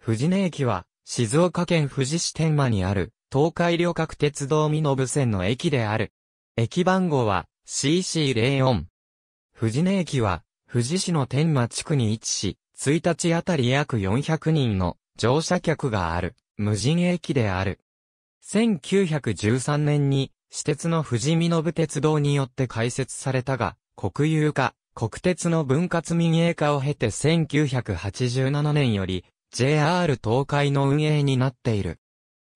藤根駅は、静岡県富士市天満にある、東海旅客鉄道美部線の駅である。駅番号は、CC04。藤根駅は、富士市の天満地区に位置し、1日あたり約400人の乗車客がある、無人駅である。1913年に、私鉄の富士濃部鉄道によって開設されたが、国有化、国鉄の分割民営化を経て1987年より、JR 東海の運営になっている。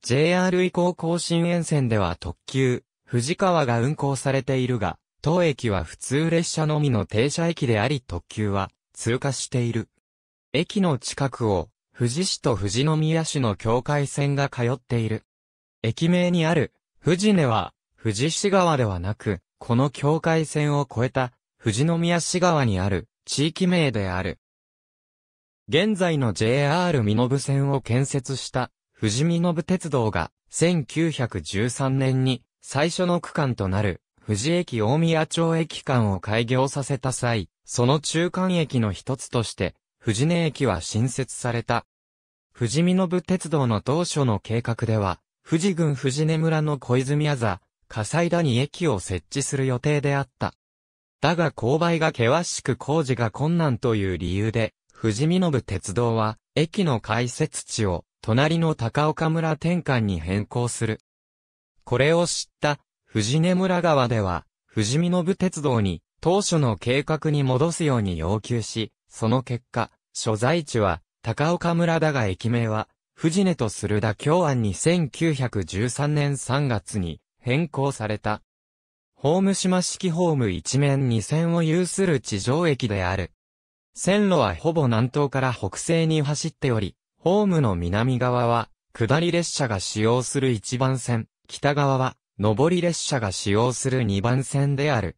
JR 以降甲信沿線では特急、藤川が運行されているが、当駅は普通列車のみの停車駅であり特急は通過している。駅の近くを富士市と富士宮市の境界線が通っている。駅名にある富士根は富士市川ではなく、この境界線を越えた富士宮市川にある地域名である。現在の JR 身延線を建設した富士見延鉄道が1913年に最初の区間となる富士駅大宮町駅間を開業させた際、その中間駅の一つとして富士根駅は新設された。富士見延鉄道の当初の計画では、富士郡富士根村の小泉あざ、笠井田に駅を設置する予定であった。だが勾配が険しく工事が困難という理由で、富士見信鉄道は、駅の開設地を、隣の高岡村転換に変更する。これを知った、富士根村川では、富士見信鉄道に、当初の計画に戻すように要求し、その結果、所在地は、高岡村だが駅名は、富士根とする妥協案に1913年3月に変更された。ホーム島式ホーム一面2線を有する地上駅である。線路はほぼ南東から北西に走っており、ホームの南側は、下り列車が使用する1番線、北側は、上り列車が使用する2番線である。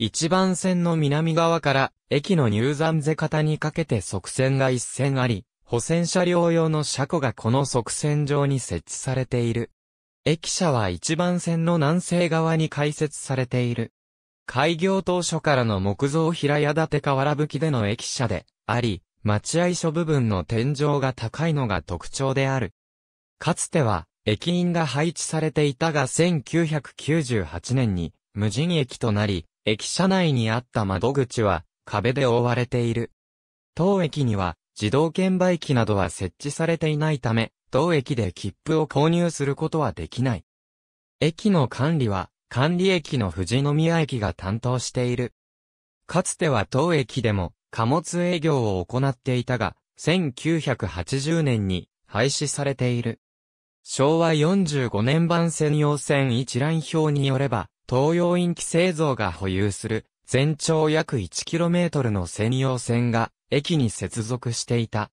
1番線の南側から、駅の入山瀬方にかけて側線が1線あり、補線車両用の車庫がこの側線上に設置されている。駅舎は1番線の南西側に開設されている。開業当初からの木造平屋建て瓦葺きでの駅舎であり、待合所部分の天井が高いのが特徴である。かつては、駅員が配置されていたが1998年に無人駅となり、駅舎内にあった窓口は壁で覆われている。当駅には自動券売機などは設置されていないため、当駅で切符を購入することはできない。駅の管理は管理駅の富士宮駅が担当している。かつては当駅でも貨物営業を行っていたが、1980年に廃止されている。昭和45年版専用線一覧表によれば、東洋インキ製造が保有する全長約 1km の専用線が駅に接続していた。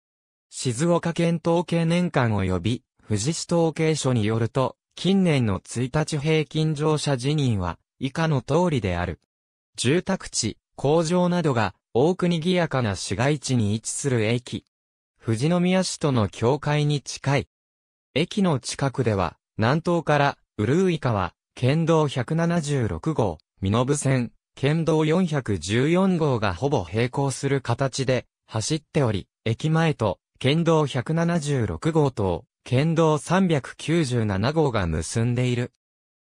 静岡県統計年間及び富士市統計所によると、近年の1日平均乗車辞任は以下の通りである。住宅地、工場などが多く賑やかな市街地に位置する駅。富士宮市との境界に近い。駅の近くでは南東からウルーイは、県道176号、身延線、県道414号がほぼ並行する形で走っており、駅前と県道176号と県道397号が結んでいる。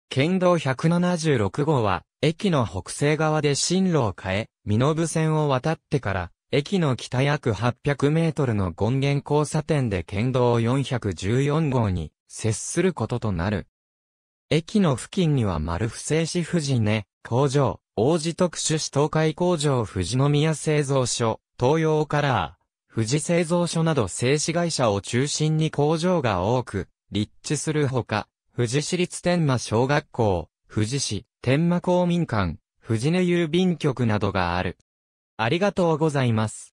県道176号は、駅の北西側で進路を変え、身延線を渡ってから、駅の北約800メートルの権現交差点で県道414号に接することとなる。駅の付近には丸不正市富士根、工場、王子特殊市東海工場富士宮製造所、東洋カラー、富士製造所など製紙会社を中心に工場が多く、立地するほか、富士市立天満小学校、富士市、天満公民館、富士根郵便局などがある。ありがとうございます。